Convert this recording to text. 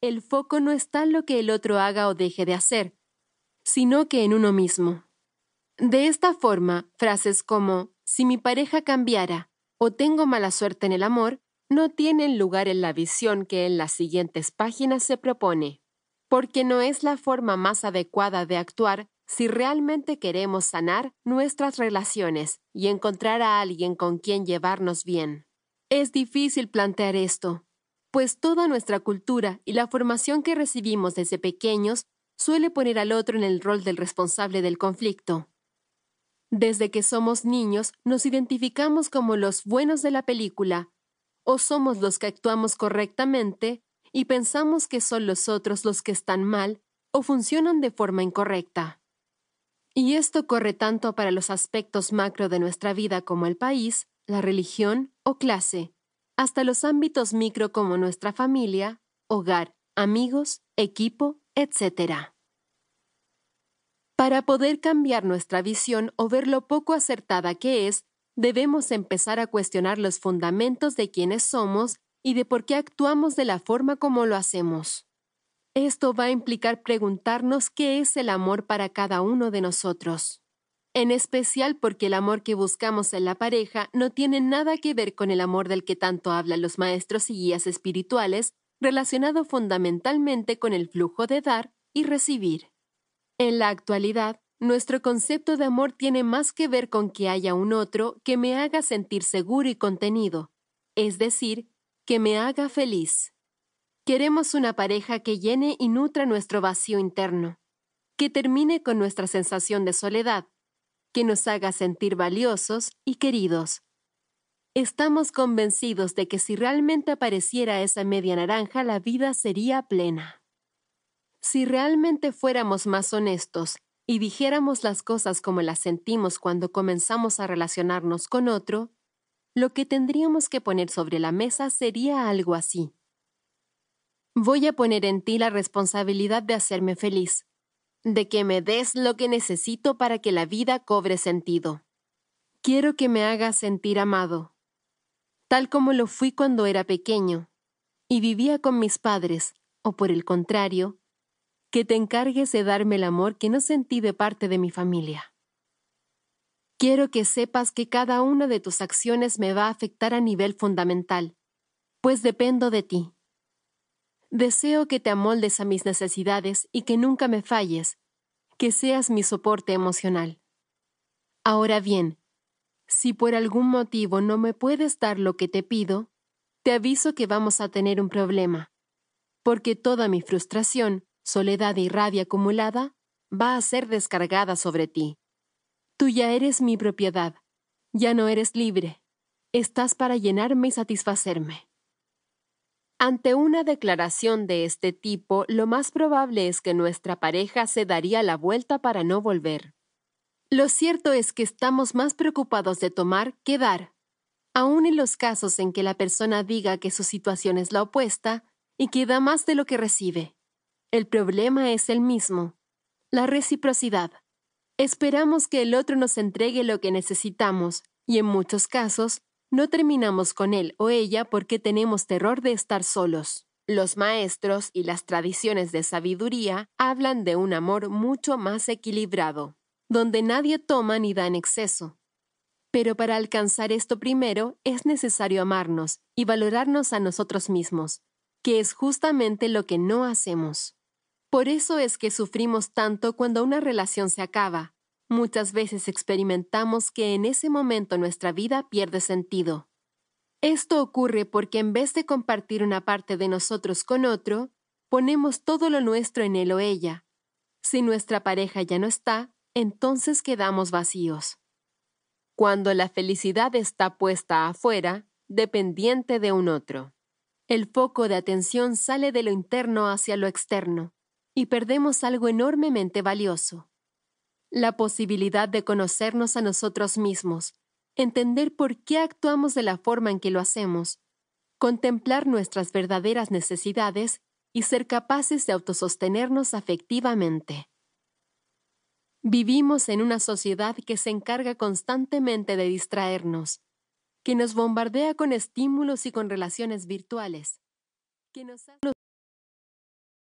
El foco no está en lo que el otro haga o deje de hacer, sino que en uno mismo. De esta forma, frases como si mi pareja cambiara o tengo mala suerte en el amor no tienen lugar en la visión que en las siguientes páginas se propone, porque no es la forma más adecuada de actuar si realmente queremos sanar nuestras relaciones y encontrar a alguien con quien llevarnos bien. Es difícil plantear esto, pues toda nuestra cultura y la formación que recibimos desde pequeños suele poner al otro en el rol del responsable del conflicto. Desde que somos niños nos identificamos como los buenos de la película, o somos los que actuamos correctamente y pensamos que son los otros los que están mal o funcionan de forma incorrecta. Y esto corre tanto para los aspectos macro de nuestra vida como el país, la religión o clase, hasta los ámbitos micro como nuestra familia, hogar, amigos, equipo, etc. Para poder cambiar nuestra visión o ver lo poco acertada que es, debemos empezar a cuestionar los fundamentos de quiénes somos y de por qué actuamos de la forma como lo hacemos. Esto va a implicar preguntarnos qué es el amor para cada uno de nosotros en especial porque el amor que buscamos en la pareja no tiene nada que ver con el amor del que tanto hablan los maestros y guías espirituales, relacionado fundamentalmente con el flujo de dar y recibir. En la actualidad, nuestro concepto de amor tiene más que ver con que haya un otro que me haga sentir seguro y contenido, es decir, que me haga feliz. Queremos una pareja que llene y nutra nuestro vacío interno, que termine con nuestra sensación de soledad, que nos haga sentir valiosos y queridos. Estamos convencidos de que si realmente apareciera esa media naranja, la vida sería plena. Si realmente fuéramos más honestos y dijéramos las cosas como las sentimos cuando comenzamos a relacionarnos con otro, lo que tendríamos que poner sobre la mesa sería algo así. Voy a poner en ti la responsabilidad de hacerme feliz de que me des lo que necesito para que la vida cobre sentido. Quiero que me hagas sentir amado, tal como lo fui cuando era pequeño y vivía con mis padres, o por el contrario, que te encargues de darme el amor que no sentí de parte de mi familia. Quiero que sepas que cada una de tus acciones me va a afectar a nivel fundamental, pues dependo de ti. Deseo que te amoldes a mis necesidades y que nunca me falles, que seas mi soporte emocional. Ahora bien, si por algún motivo no me puedes dar lo que te pido, te aviso que vamos a tener un problema, porque toda mi frustración, soledad y rabia acumulada va a ser descargada sobre ti. Tú ya eres mi propiedad, ya no eres libre, estás para llenarme y satisfacerme. Ante una declaración de este tipo, lo más probable es que nuestra pareja se daría la vuelta para no volver. Lo cierto es que estamos más preocupados de tomar que dar. Aun en los casos en que la persona diga que su situación es la opuesta y que da más de lo que recibe. El problema es el mismo. La reciprocidad. Esperamos que el otro nos entregue lo que necesitamos y en muchos casos no terminamos con él o ella porque tenemos terror de estar solos. Los maestros y las tradiciones de sabiduría hablan de un amor mucho más equilibrado, donde nadie toma ni da en exceso. Pero para alcanzar esto primero es necesario amarnos y valorarnos a nosotros mismos, que es justamente lo que no hacemos. Por eso es que sufrimos tanto cuando una relación se acaba, Muchas veces experimentamos que en ese momento nuestra vida pierde sentido. Esto ocurre porque en vez de compartir una parte de nosotros con otro, ponemos todo lo nuestro en él o ella. Si nuestra pareja ya no está, entonces quedamos vacíos. Cuando la felicidad está puesta afuera, dependiente de un otro. El foco de atención sale de lo interno hacia lo externo, y perdemos algo enormemente valioso la posibilidad de conocernos a nosotros mismos, entender por qué actuamos de la forma en que lo hacemos, contemplar nuestras verdaderas necesidades y ser capaces de autosostenernos afectivamente. Vivimos en una sociedad que se encarga constantemente de distraernos, que nos bombardea con estímulos y con relaciones virtuales, que nos